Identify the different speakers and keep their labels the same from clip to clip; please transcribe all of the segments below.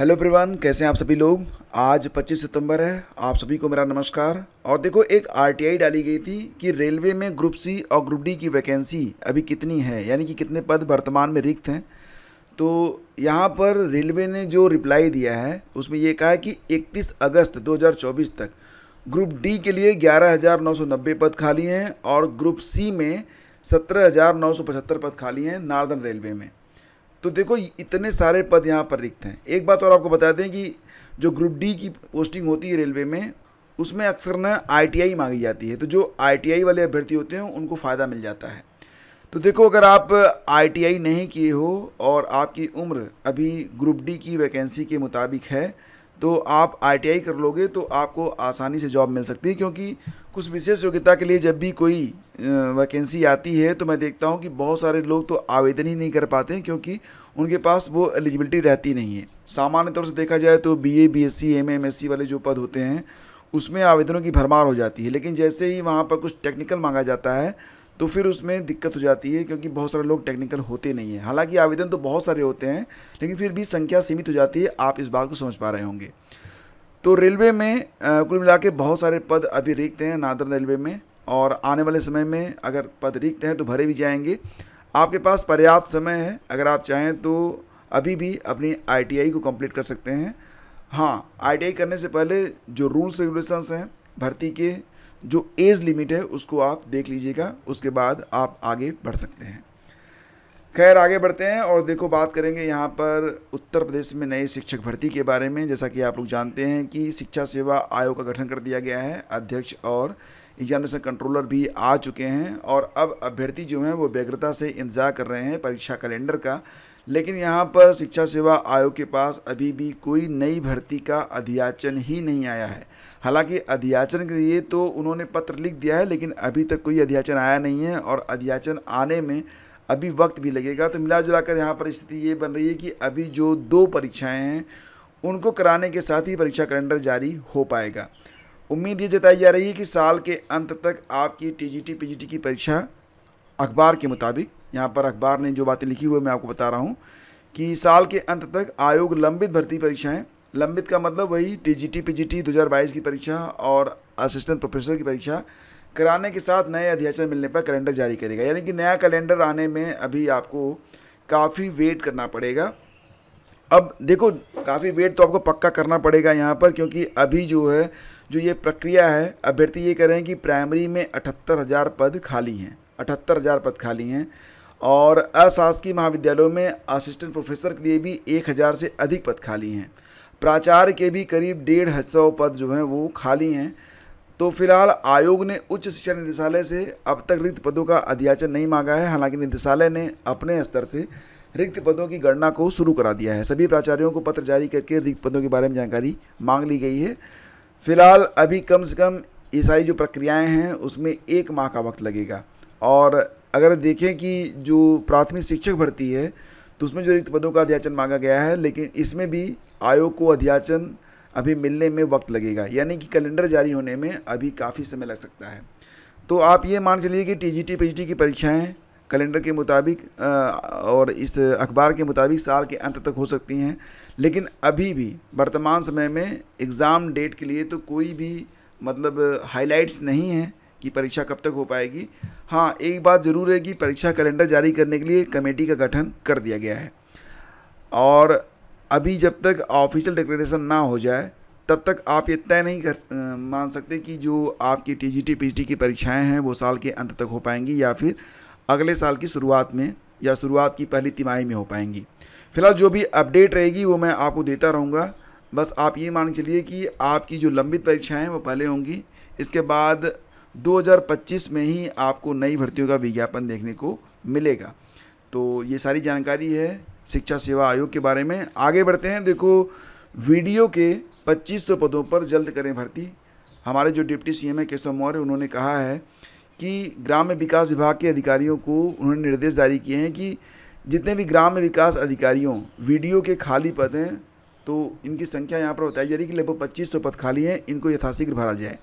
Speaker 1: hello प्रिवान कैसे हैं आप सभी लोग आज 25 सितंबर है आप सभी को मेरा नमस्कार और देखो एक आरटीआई डाली गई थी कि रेलवे में ग्रुप सी और ग्रुप डी की वैकेंसी अभी कितनी है यानी कि कितने पद वर्तमान में रिक्त हैं तो यहाँ पर रेलवे ने जो रिप्लाई दिया है उसमें ये कहा है कि 31 अगस्त 2024 तक ग्रुप डी के लिए ग्यारह पद खाली हैं और ग्रुप सी में सत्रह पद खाली हैं नार्दर्न रेलवे में तो देखो इतने सारे पद यहाँ पर रिक्त हैं एक बात और आपको बता दें कि जो ग्रुप डी की पोस्टिंग होती है रेलवे में उसमें अक्सर ना आई मांगी जाती है तो जो आई वाले अभ्यर्थी होते हैं उनको फ़ायदा मिल जाता है तो देखो अगर आप आई नहीं किए हो और आपकी उम्र अभी ग्रुप डी की वैकेंसी के मुताबिक है तो आप आई कर लोगे तो आपको आसानी से जॉब मिल सकती है क्योंकि कुछ विशेष योग्यता के लिए जब भी कोई वैकेंसी आती है तो मैं देखता हूँ कि बहुत सारे लोग तो आवेदन ही नहीं कर पाते हैं क्योंकि उनके पास वो एलिजिबिलिटी रहती नहीं है सामान्य तौर से देखा जाए तो B A B S C M M S C वाले जो पद होते हैं उसमें आवेदनों की भरमार हो जाती है लेकिन जैसे ही वहाँ पर कुछ टेक्निकल मांगा जाता है तो फिर उसमें दिक्कत हो जाती है क्योंकि बहुत सारे लोग टेक्निकल होते नहीं हैं हालांकि आवेदन तो बहुत सारे होते हैं लेकिन फिर भी संख्या सीमित हो जाती है आप इस बात को समझ पा रहे होंगे तो रेलवे में कुल मिला के बहुत सारे पद अभी रिक्त हैं नादर रेलवे में और आने वाले समय में अगर पद रिक्त हैं तो भरे भी जाएंगे आपके पास पर्याप्त समय है अगर आप चाहें तो अभी भी अपनी आईटीआई को कंप्लीट कर सकते हैं हाँ आईटीआई करने से पहले जो रूल्स रेगुलेशंस हैं भर्ती के जो एज लिमिट है उसको आप देख लीजिएगा उसके बाद आप आगे बढ़ सकते हैं खैर आगे बढ़ते हैं और देखो बात करेंगे यहाँ पर उत्तर प्रदेश में नए शिक्षक भर्ती के बारे में जैसा कि आप लोग जानते हैं कि शिक्षा सेवा आयोग का गठन कर दिया गया है अध्यक्ष और एग्जामिनेशन कंट्रोलर भी आ चुके हैं और अब अभ्यर्थी जो हैं वो व्यग्रता से इंतजार कर रहे हैं परीक्षा कैलेंडर का लेकिन यहाँ पर शिक्षा सेवा आयोग के पास अभी भी कोई नई भर्ती का अधियाचन ही नहीं आया है हालांकि अधियाचन के लिए तो उन्होंने पत्र लिख दिया है लेकिन अभी तक कोई अध्याचन आया नहीं है और अधियाचन आने में अभी वक्त भी लगेगा तो मिला जुला कर यहाँ पर स्थिति ये बन रही है कि अभी जो दो परीक्षाएँ हैं उनको कराने के साथ ही परीक्षा कैलेंडर जारी हो पाएगा उम्मीद ये जताई जा रही है कि साल के अंत तक आपकी टी जी टी की परीक्षा अखबार के मुताबिक यहाँ पर अखबार ने जो बातें लिखी हुई मैं आपको बता रहा हूँ कि साल के अंत तक आयोग लंबित भर्ती परीक्षाएं लंबित का मतलब वही टी जी 2022 की परीक्षा और असिस्टेंट प्रोफेसर की परीक्षा कराने के साथ नए अध्याचर मिलने पर कैलेंडर जारी करेगा यानी कि नया कैलेंडर आने में अभी आपको काफ़ी वेट करना पड़ेगा अब देखो काफ़ी वेट तो आपको पक्का करना पड़ेगा यहाँ पर क्योंकि अभी जो है जो ये प्रक्रिया है अभ्यर्थी ये कह रहे हैं कि प्राइमरी में अठहत्तर हज़ार पद खाली हैं अठहत्तर हज़ार पद खाली हैं और अशासकीय महाविद्यालयों में असिस्टेंट प्रोफेसर के लिए भी एक हज़ार से अधिक पद खाली हैं प्राचार्य के भी करीब डेढ़ सौ पद जो हैं वो खाली हैं तो फिलहाल आयोग ने उच्च शिक्षा निदेशालय से अब तक रिक्त पदों का अध्याचन नहीं मांगा है हालांकि निदेशालय ने अपने स्तर से रिक्त पदों की गणना को शुरू करा दिया है सभी प्राचार्यों को पत्र जारी करके रिक्त पदों के बारे में जानकारी मांग ली गई है फिलहाल अभी कम से कम ये सारी जो प्रक्रियाएं हैं उसमें एक माह का वक्त लगेगा और अगर देखें कि जो प्राथमिक शिक्षक भर्ती है तो उसमें जो रिक्त पदों का अध्याचन मांगा गया है लेकिन इसमें भी आयोग को अध्याचन अभी मिलने में वक्त लगेगा यानी कि कैलेंडर जारी होने में अभी काफ़ी समय लग सकता है तो आप ये मान चलिए कि टी जी टी पी की परीक्षाएँ कैलेंडर के मुताबिक और इस अखबार के मुताबिक साल के अंत तक हो सकती हैं लेकिन अभी भी वर्तमान समय में एग्ज़ाम डेट के लिए तो कोई भी मतलब हाइलाइट्स नहीं है कि परीक्षा कब तक हो पाएगी हाँ एक बात ज़रूर है कि परीक्षा कैलेंडर जारी करने के लिए कमेटी का गठन कर दिया गया है और अभी जब तक ऑफिशियल डिक्लेरेशन ना हो जाए तब तक आप ये तय नहीं कर मान सकते कि जो आपकी टी जी टी की परीक्षाएँ हैं वो साल के अंत तक हो पाएंगी या फिर अगले साल की शुरुआत में या शुरुआत की पहली तिमाही में हो पाएंगी फिलहाल जो भी अपडेट रहेगी वो मैं आपको देता रहूँगा बस आप ये मान चलिए कि आपकी जो लंबित परीक्षाएँ हैं वो पहले होंगी इसके बाद 2025 में ही आपको नई भर्तियों का विज्ञापन देखने को मिलेगा तो ये सारी जानकारी है शिक्षा सेवा आयोग के बारे में आगे बढ़ते हैं देखो वीडियो के 2500 पदों पर जल्द करें भर्ती हमारे जो डिप्टी सीएम है केशव मौर्य उन्होंने कहा है कि ग्राम्य विकास विभाग के अधिकारियों को उन्होंने निर्देश जारी किए हैं कि जितने भी ग्राम्य विकास अधिकारियों वीडियो के खाली पद हैं तो इनकी संख्या यहाँ पर बताई जा रही है कि लगभग पच्चीस सौ पद खाली हैं इनको यथाशीघ्र भरा जाए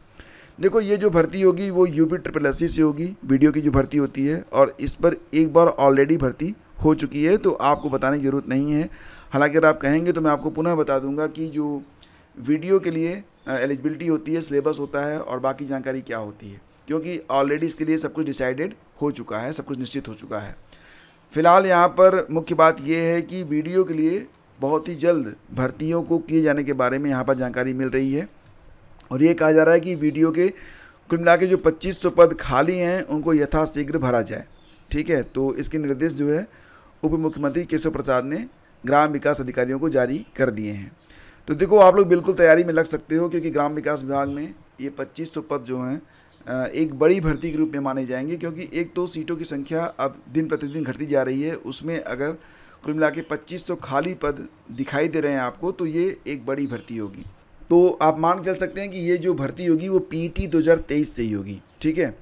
Speaker 1: देखो ये जो भर्ती होगी वो यू पी ट्रिपल एस से होगी वीडियो की जो भर्ती होती है और इस पर एक बार ऑलरेडी भर्ती हो चुकी है तो आपको बताने की ज़रूरत नहीं है हालांकि अगर आप कहेंगे तो मैं आपको पुनः बता दूंगा कि जो वीडियो के लिए एलिजिबिलिटी होती है सिलेबस होता है और बाकी जानकारी क्या होती है क्योंकि ऑलरेडी इसके लिए सब कुछ डिसाइडेड हो चुका है सब कुछ निश्चित हो चुका है फिलहाल यहाँ पर मुख्य बात यह है कि वीडियो के लिए बहुत ही जल्द भर्तियों को किए जाने के बारे में यहाँ पर जानकारी मिल रही है और ये कहा जा रहा है कि वीडियो के कुल मिला के जो 2500 पद खाली हैं उनको यथाशीघ्र भरा जाए ठीक है तो इसके निर्देश जो है उप मुख्यमंत्री केशव प्रसाद ने ग्राम विकास अधिकारियों को जारी कर दिए हैं तो देखो आप लोग बिल्कुल तैयारी में लग सकते हो क्योंकि ग्राम विकास विभाग में ये 2500 पद जो हैं एक बड़ी भर्ती के रूप में माने जाएंगे क्योंकि एक तो सीटों की संख्या अब दिन प्रतिदिन घटती जा रही है उसमें अगर कुल मिला के पच्चीस खाली पद दिखाई दे रहे हैं आपको तो ये एक बड़ी भर्ती होगी तो आप मान चल सकते हैं कि ये जो भर्ती होगी वो पी टी से ही होगी ठीक है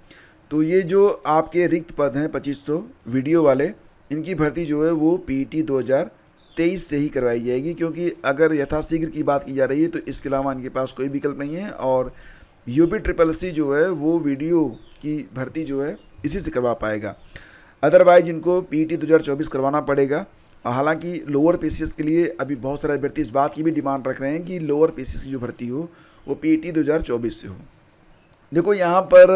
Speaker 1: तो ये जो आपके रिक्त पद हैं 2500 वीडियो वाले इनकी भर्ती जो है वो पीटी 2023 e से ही करवाई जाएगी क्योंकि अगर यथाशीघ्र की बात की जा रही है तो इसके अलावा इनके पास कोई विकल्प नहीं है और यूपी ट्रिपल सी जो है वो वीडियो की भर्ती जो है इसी से करवा पाएगा अदरवाइज इनको पीटी e 2024 करवाना पड़ेगा हालांकि लोअर पीसीएस के लिए अभी बहुत सारे अभ्यर्थी इस बात की भी डिमांड रख रहे हैं कि लोअर पीसीएस की जो भर्ती हो वो पीटी e 2024 से हो देखो यहाँ पर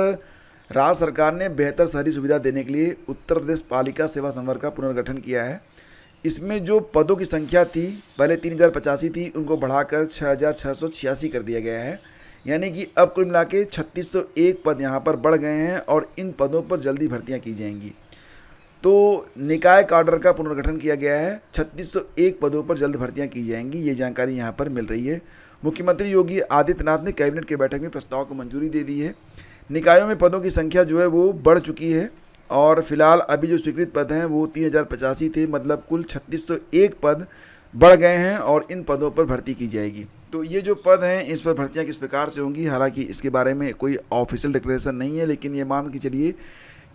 Speaker 1: राज्य सरकार ने बेहतर शहरी सुविधा देने के लिए उत्तर प्रदेश पालिका सेवा संवर्ग का पुनर्गठन किया है इसमें जो पदों की संख्या थी पहले तीन हज़ार पचासी थी उनको बढ़ाकर छः हज़ार छः सौ छियासी कर दिया गया है यानी कि अब कुल मिला के छत्तीस सौ एक पद यहाँ पर बढ़ गए हैं और इन पदों पर जल्दी भर्तियाँ की जाएंगी तो निकाय काडर का पुनर्गठन किया गया है छत्तीस सौ एक पदों पर जल्द भर्तियाँ की जाएंगी ये जानकारी यहाँ पर मिल रही है मुख्यमंत्री योगी आदित्यनाथ ने कैबिनेट की बैठक में प्रस्ताव को मंजूरी दे दी है निकायों में पदों की संख्या जो है वो बढ़ चुकी है और फिलहाल अभी जो स्वीकृत पद हैं वो तीन हज़ार पचासी थे मतलब कुल छत्तीस सौ एक पद बढ़ गए हैं और इन पदों पर भर्ती की जाएगी तो ये जो पद हैं इस पर भर्तियाँ किस प्रकार से होंगी हालांकि इसके बारे में कोई ऑफिशियल डिक्लेरेशन नहीं है लेकिन ये मान के चलिए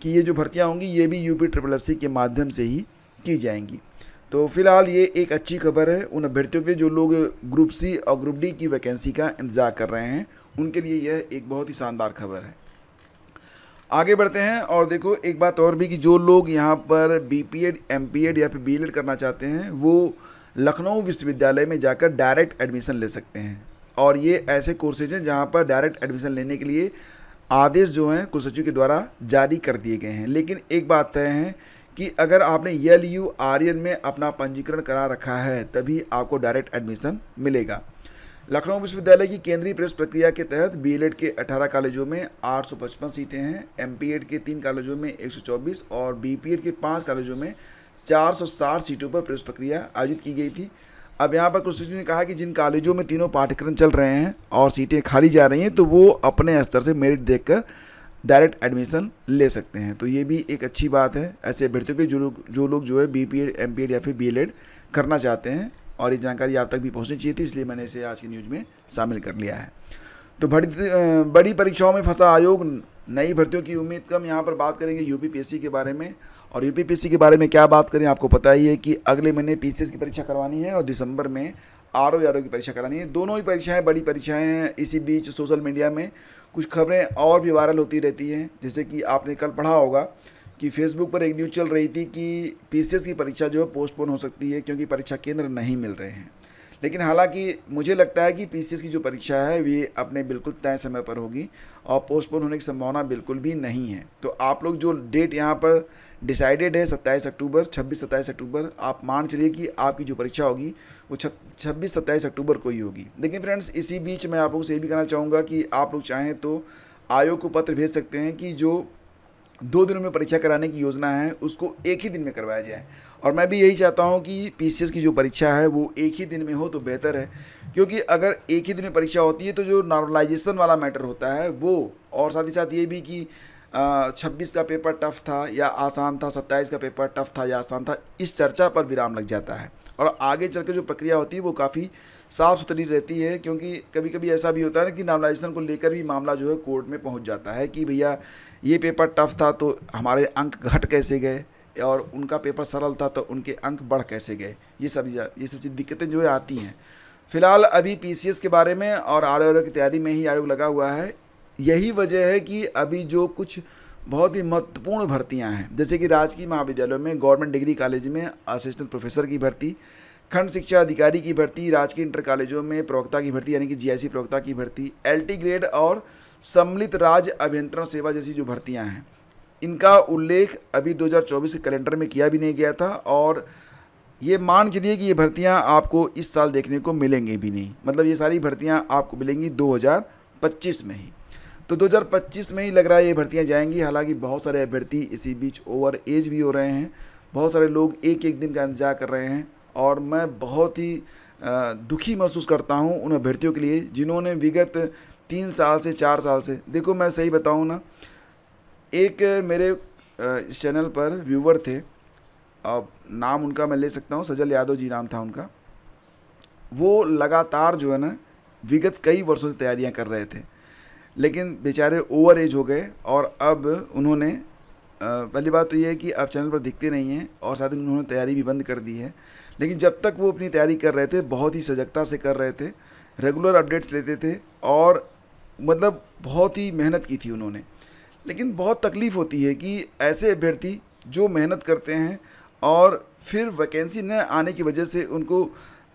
Speaker 1: कि ये जो भर्तियाँ होंगी ये भी यूपी ट्रिपल एस के माध्यम से ही की जाएंगी तो फिलहाल ये एक अच्छी खबर है उन अभ्यर्थियों के लिए जो लोग ग्रुप सी और ग्रुप डी की वैकेंसी का इंतजार कर रहे हैं उनके लिए यह एक बहुत ही शानदार खबर है आगे बढ़ते हैं और देखो एक बात और भी कि जो लोग यहाँ पर B P Ed M P Ed या फिर बी एड करना चाहते हैं वो लखनऊ विश्वविद्यालय में जाकर डायरेक्ट एडमिशन ले सकते हैं और ये ऐसे कोर्सेज हैं जहाँ पर डायरेक्ट एडमिशन लेने के लिए आदेश जो हैं कुलसचिव के द्वारा जारी कर दिए गए हैं लेकिन एक बात तय है कि अगर आपने एल यू आर्यन में अपना पंजीकरण करा रखा है तभी आपको डायरेक्ट एडमिशन मिलेगा लखनऊ विश्वविद्यालय की केंद्रीय प्रवेश प्रक्रिया के तहत बीएलएड e के 18 कॉलेजों में 855 सीटें हैं एमपीएड e के तीन कॉलेजों में 124 और बीपीएड e के पांच कॉलेजों में 460 सीटों पर प्रवेश प्रक्रिया आयोजित की गई थी अब यहाँ पर कुछ ने कहा कि जिन कॉलेजों में तीनों पाठ्यक्रम चल रहे हैं और सीटें खाली जा रही हैं तो वो अपने स्तर से मेरिट देख डायरेक्ट एडमिशन ले सकते हैं तो ये भी एक अच्छी बात है ऐसे अभ्यर्थियों के जो लोग जो लोग जो है B P Ed M P Ed या फिर बी एल एड करना चाहते हैं और ये जानकारी आप तक भी पहुँचनी चाहिए थी इसलिए मैंने इसे आज की न्यूज़ में शामिल कर लिया है तो बड़ी बड़ी परीक्षाओं में फंसा आयोग नई भर्तियों की उम्मीद कम यहाँ पर बात करेंगे यूपीपीएससी के बारे में और यूपीपीएससी के बारे में क्या बात करें आपको पता ही है कि अगले महीने पी की परीक्षा करवानी है और दिसंबर में आर ओ की परीक्षा करानी है दोनों ही परीक्षाएं बड़ी परीक्षाएं हैं इसी बीच सोशल मीडिया में कुछ खबरें और भी वायरल होती रहती हैं जैसे कि आपने कल पढ़ा होगा कि फेसबुक पर एक न्यूज़ चल रही थी कि पीसीएस की परीक्षा जो है पोस्टपोन हो सकती है क्योंकि परीक्षा केंद्र नहीं मिल रहे हैं लेकिन हालांकि मुझे लगता है कि पीसीएस की जो परीक्षा है वे अपने बिल्कुल तय समय पर होगी और पोस्टपोन होने की संभावना बिल्कुल भी नहीं है तो आप लोग जो डेट यहाँ पर डिसाइडेड है सत्ताईस अक्टूबर छब्बीस सत्ताईस अक्टूबर आप मान चलिए कि आपकी जो परीक्षा होगी वो छब्बीस सत्ताईस अक्टूबर को ही होगी लेकिन फ्रेंड्स इसी बीच मैं आप लोगों से ये भी कहना चाहूँगा कि आप लोग चाहें तो आयोग को पत्र भेज सकते हैं कि जो दो दिनों में परीक्षा कराने की योजना है उसको एक ही दिन में करवाया जाए और मैं भी यही चाहता हूं कि पी की जो परीक्षा है वो एक ही दिन में हो तो बेहतर है क्योंकि अगर एक ही दिन में परीक्षा होती है तो जो नॉर्मलाइजेशन वाला मैटर होता है वो और साथ ही साथ ये भी कि छब्बीस का पेपर टफ था या आसान था सत्ताईस का पेपर टफ था या आसान था इस चर्चा पर विराम लग जाता है और आगे चल के जो प्रक्रिया होती है वो काफ़ी साफ़ सुथरी रहती है क्योंकि कभी कभी ऐसा भी होता है ना कि नॉर्मलाइजेशन को लेकर भी मामला जो है कोर्ट में पहुँच जाता है कि भैया ये पेपर टफ था तो हमारे अंक घट कैसे गए और उनका पेपर सरल था तो उनके अंक बढ़ कैसे गए ये सब ये सब चीज़ दिक्कतें जो है आती हैं फिलहाल अभी पी के बारे में और आर की तैयारी में ही आयोग लगा हुआ है यही वजह है कि अभी जो कुछ बहुत ही महत्वपूर्ण भर्तियां हैं जैसे कि राजकीय महाविद्यालयों में गवर्नमेंट डिग्री कॉलेज में असिस्टेंट प्रोफेसर की भर्ती खंड शिक्षा अधिकारी की भर्ती राजकीय इंटर कॉलेजों में प्रवक्ता की भर्ती यानी कि जीआईसी प्रवक्ता की भर्ती एलटी ग्रेड और सम्मिलित राज्य अभियंत्रण सेवा जैसी जो भर्तियां हैं इनका उल्लेख अभी 2024 के कैलेंडर में किया भी नहीं गया था और ये मान चलिए कि ये भर्तियां आपको इस साल देखने को मिलेंगे भी नहीं मतलब ये सारी भर्तियां आपको मिलेंगी 2025 में ही तो 2025 में ही लग रहा है ये भर्तियां जाएंगी हालांकि बहुत सारे अभ्यर्थी इसी बीच ओवर एज भी हो रहे हैं बहुत सारे लोग एक एक दिन का इंतजार कर रहे हैं और मैं बहुत ही दुखी महसूस करता हूँ उन अभ्यर्थियों के लिए जिन्होंने विगत तीन साल से चार साल से देखो मैं सही बताऊँ ना एक मेरे इस चैनल पर व्यूवर थे अब नाम उनका मैं ले सकता हूँ सजल यादव जी नाम था उनका वो लगातार जो है ना विगत कई वर्षों से तैयारियाँ कर रहे थे लेकिन बेचारे ओवर एज हो गए और अब उन्होंने पहली बात तो ये है कि अब चैनल पर दिखते नहीं हैं और साथ ही उन्होंने तैयारी भी बंद कर दी है लेकिन जब तक वो अपनी तैयारी कर रहे थे बहुत ही सजगता से कर रहे थे रेगुलर अपडेट्स लेते थे और मतलब बहुत ही मेहनत की थी उन्होंने लेकिन बहुत तकलीफ़ होती है कि ऐसे अभ्यर्थी जो मेहनत करते हैं और फिर वैकेंसी न आने की वजह से उनको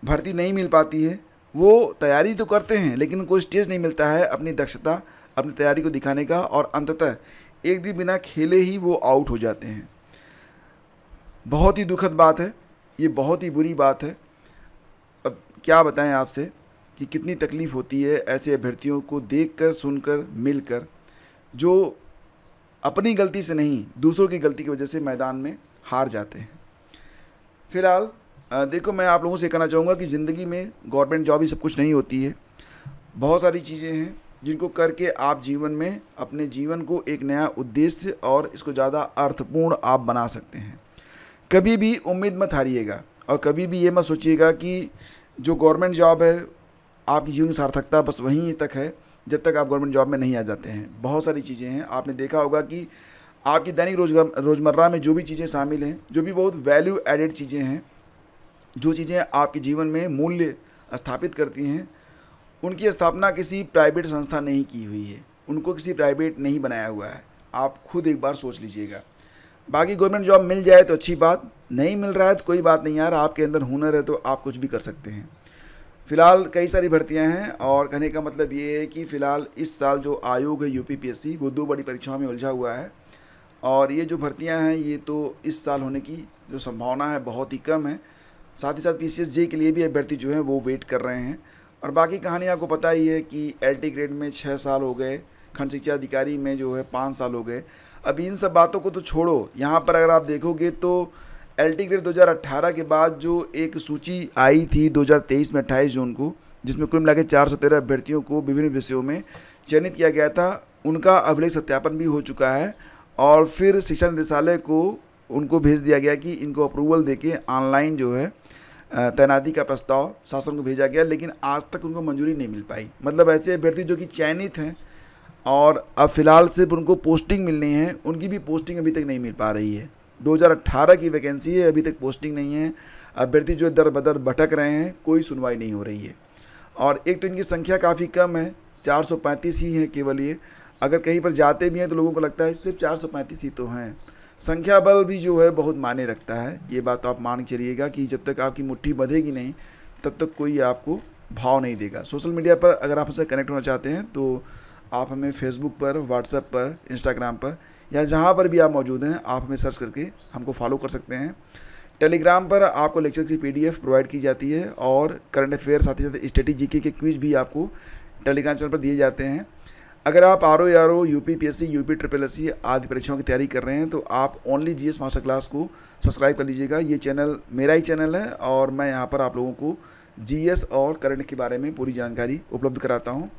Speaker 1: भर्ती नहीं मिल पाती है वो तैयारी तो करते हैं लेकिन उनको स्टेज नहीं मिलता है अपनी दक्षता अपनी तैयारी को दिखाने का और अंततः एक दिन बिना खेले ही वो आउट हो जाते हैं बहुत ही दुखद बात है ये बहुत ही बुरी बात है अब क्या बताएं आपसे कि कितनी तकलीफ़ होती है ऐसे अभ्यर्थियों को देख कर सुनकर मिल कर जो अपनी गलती से नहीं दूसरों की गलती की वजह से मैदान में हार जाते हैं फिलहाल देखो मैं आप लोगों से कहना चाहूँगा कि ज़िंदगी में गवर्नमेंट जॉब ही सब कुछ नहीं होती है बहुत सारी चीज़ें हैं जिनको करके आप जीवन में अपने जीवन को एक नया उद्देश्य और इसको ज़्यादा अर्थपूर्ण आप बना सकते हैं कभी भी उम्मीद मत हारिएगा और कभी भी ये मत सोचिएगा कि जो गवर्नमेंट जॉब है आपकी जीवन सार्थकता बस वहीं तक है जब तक आप गवर्नमेंट जॉब में नहीं आ जाते हैं बहुत सारी चीज़ें हैं आपने देखा होगा कि आपकी दैनिक रोजगार रोज़मर्रा में जो भी चीज़ें शामिल हैं जो भी बहुत वैल्यू एडेड चीज़ें हैं जो चीज़ें आपके जीवन में मूल्य स्थापित करती हैं उनकी स्थापना किसी प्राइवेट संस्था ने ही की हुई है उनको किसी प्राइवेट नहीं बनाया हुआ है आप खुद एक बार सोच लीजिएगा बाकी गवर्नमेंट जॉब मिल जाए तो अच्छी बात नहीं मिल रहा है तो कोई बात नहीं यार आपके अंदर हुनर है तो आप कुछ भी कर सकते हैं फ़िलहाल कई सारी भर्तियां हैं और कहने का मतलब ये है कि फ़िलहाल इस साल जो आयोग है यूपीपीएससी वो दो बड़ी परीक्षाओं में उलझा हुआ है और ये जो भर्तियां हैं ये तो इस साल होने की जो संभावना है बहुत ही कम है साथ ही साथ पी जे के लिए भी अभ्यर्थी जो हैं वो वेट कर रहे हैं और बाकी कहानी आपको पता ही है कि एल ग्रेड में छः साल हो गए खंड शिक्षा अधिकारी में जो है पाँच साल हो गए अभी इन सब बातों को तो छोड़ो यहाँ पर अगर आप देखोगे तो एल टी ग्रेड 2018 के बाद जो एक सूची आई थी 2023 में 28 जून को जिसमें कुल मिला के चार अभ्यर्थियों को विभिन्न विषयों में चयनित किया गया था उनका अभिलेख सत्यापन भी हो चुका है और फिर शिक्षा निदेशालय को उनको भेज दिया गया कि इनको अप्रूवल दे के ऑनलाइन जो है तैनाती का प्रस्ताव शासन को भेजा गया लेकिन आज तक उनको मंजूरी नहीं मिल पाई मतलब ऐसे अभ्यर्थी जो कि चयनित हैं और अब फ़िलहाल सिर्फ उनको पोस्टिंग मिलनी है उनकी भी पोस्टिंग अभी तक नहीं मिल पा रही है 2018 की वैकेंसी है अभी तक पोस्टिंग नहीं है अभ्यर्थी जो दर बदर भटक रहे हैं कोई सुनवाई नहीं हो रही है और एक तो इनकी संख्या काफ़ी कम है चार ही है केवल ये अगर कहीं पर जाते भी हैं तो लोगों को लगता है सिर्फ चार ही तो हैं संख्या बल भी जो है बहुत मायने रखता है ये बात तो आप मान के चलिएगा कि जब तक आपकी मुट्ठी बधेगी नहीं तब तक कोई आपको भाव नहीं देगा सोशल मीडिया पर अगर आप उससे कनेक्ट होना चाहते हैं तो आप हमें फेसबुक पर व्हाट्सएप पर इंस्टाग्राम पर या जहाँ पर भी आप मौजूद हैं आप हमें सर्च करके हमको फॉलो कर सकते हैं टेलीग्राम पर आपको लेक्चर की पीडीएफ प्रोवाइड की जाती है और करंट अफेयर साथ ही साथ स्टेटी जी के क्विज भी आपको टेलीग्राम चैनल पर दिए जाते हैं अगर आप R O R O U P P S C U P triple S C आदि परीक्षाओं की तैयारी कर रहे हैं तो आप only G S master class को सब्सक्राइब कर लीजिएगा ये चैनल मेरा ही चैनल है और मैं यहाँ पर आप लोगों को जी एस और करंट के बारे में पूरी जानकारी उपलब्ध कराता हूँ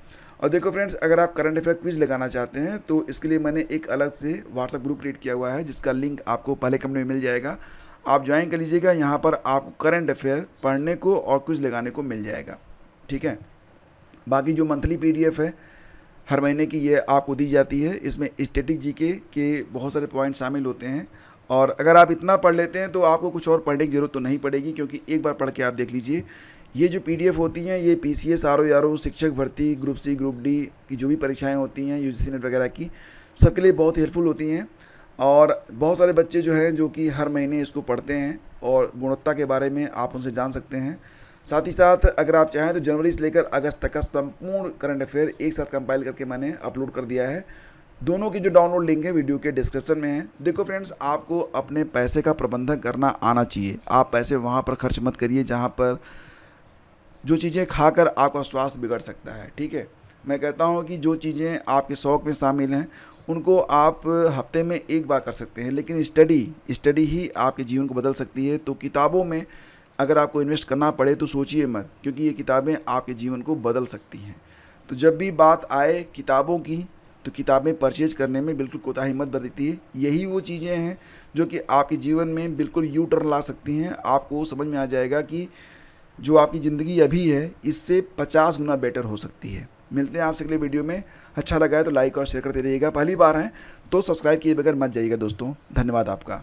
Speaker 1: और देखो फ्रेंड्स अगर आप करंट अफेयर क्विज लगाना चाहते हैं तो इसके लिए मैंने एक अलग से व्हाट्सअप ग्रुप क्रिएट किया हुआ है जिसका लिंक आपको पहले कमरे में मिल जाएगा आप ज्वाइन कर लीजिएगा यहाँ पर आप करंट अफेयर पढ़ने को और क्विज लगाने को मिल जाएगा ठीक है बाकी जो मंथली पीडीएफ है हर महीने की ये आपको दी जाती है इसमें स्टेटिक जीके के बहुत सारे पॉइंट शामिल होते हैं और अगर आप इतना पढ़ लेते हैं तो आपको कुछ और पढ़ने की ज़रूरत तो नहीं पड़ेगी क्योंकि एक बार पढ़ के आप देख लीजिए ये जो पी होती हैं ये P C S R O R O शिक्षक भर्ती ग्रुप सी ग्रुप डी की जो भी परीक्षाएं होती हैं यू नेट वगैरह की सबके लिए बहुत हेल्पफुल होती हैं और बहुत सारे बच्चे जो हैं जो कि हर महीने इसको पढ़ते हैं और गुणवत्ता के बारे में आप उनसे जान सकते हैं साथ ही साथ अगर आप चाहें तो जनवरी से लेकर अगस्त तक का संपूर्ण करंट अफेयर एक साथ कंपाइल करके मैंने अपलोड कर दिया है दोनों की जो डाउनलोड लिंक है वीडियो के डिस्क्रिप्शन में है देखो फ्रेंड्स आपको अपने पैसे का प्रबंधन करना आना चाहिए आप पैसे वहाँ पर खर्च मत करिए जहाँ पर जो चीज़ें खाकर आपका स्वास्थ्य बिगड़ सकता है ठीक है मैं कहता हूँ कि जो चीज़ें आपके शौक़ में शामिल हैं उनको आप हफ्ते में एक बार कर सकते हैं लेकिन स्टडी स्टडी ही आपके जीवन को बदल सकती है तो किताबों में अगर आपको इन्वेस्ट करना पड़े तो सोचिए मत क्योंकि ये किताबें आपके जीवन को बदल सकती हैं तो जब भी बात आए किताबों की तो किताबें परचेज करने में बिल्कुल कोताही मत बरती है यही वो चीज़ें हैं जो कि आपके जीवन में बिल्कुल यू टर्न ला सकती हैं आपको समझ में आ जाएगा कि जो आपकी ज़िंदगी अभी है इससे पचास गुना बेटर हो सकती है मिलते हैं आपसे अगले वीडियो में अच्छा लगा है तो लाइक और शेयर करते रहिएगा पहली बार हैं तो सब्सक्राइब किए बगैर मत जाइएगा दोस्तों धन्यवाद आपका